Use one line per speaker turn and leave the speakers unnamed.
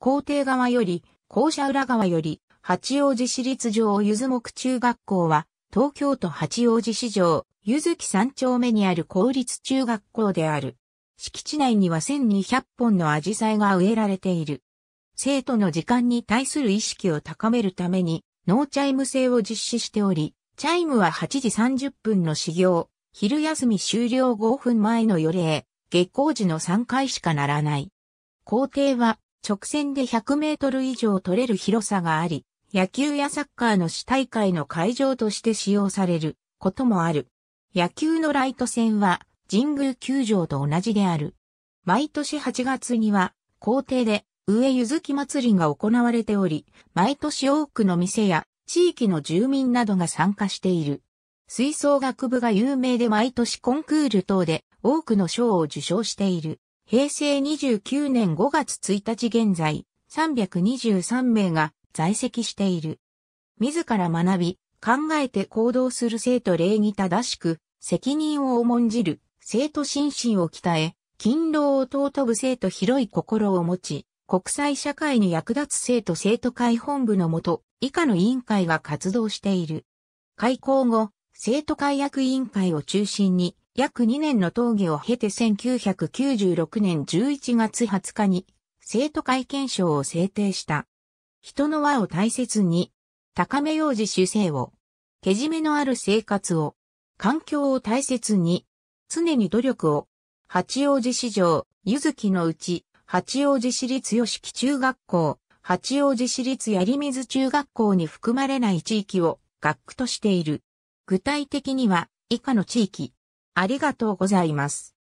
校
庭側より、校舎裏側より、八王子市立上ゆず木中学校は、東京都八王子市上、ゆずき三丁目にある公立中学校である。敷地内には1200本のアジサイが植えられている。生徒の時間に対する意識を高めるために、ノーチャイム制を実施しており、チャイムは8時30分の始業、昼休み終了5分前の予例、月光時の3回しかならない。校庭は直線で100メートル以上取れる広さがあり、野球やサッカーの市大会の会場として使用されることもある。野球のライト線は神宮球場と同じである。毎年8月には校庭で上ゆずき祭りが行われており、毎年多くの店や地域の住民などが参加している。吹奏楽部が有名で毎年コンクール等で多くの賞を受賞している。平成29年5月1日現在、323名が在籍している。自ら学び、考えて行動する生徒礼儀正しく、責任を重んじる、生徒心身を鍛え、勤労を尊ぶ生徒広い心を持ち、国際社会に役立つ生徒生徒会本部のもと、以下の委員会が活動している。開校後、生徒会役委員会を中心に、約2年の討議を経て1996年11月20日に生徒会憲章を制定した。人の輪を大切に、高めよう主性を、けじめのある生活を、環境を大切に、常に努力を、八王子市場、ゆずきのうち、八王子市立吉木中学校、八王子市立槍水中学校に含まれない地域を学区としている。具体的には、以下の地域。ありがとうございます。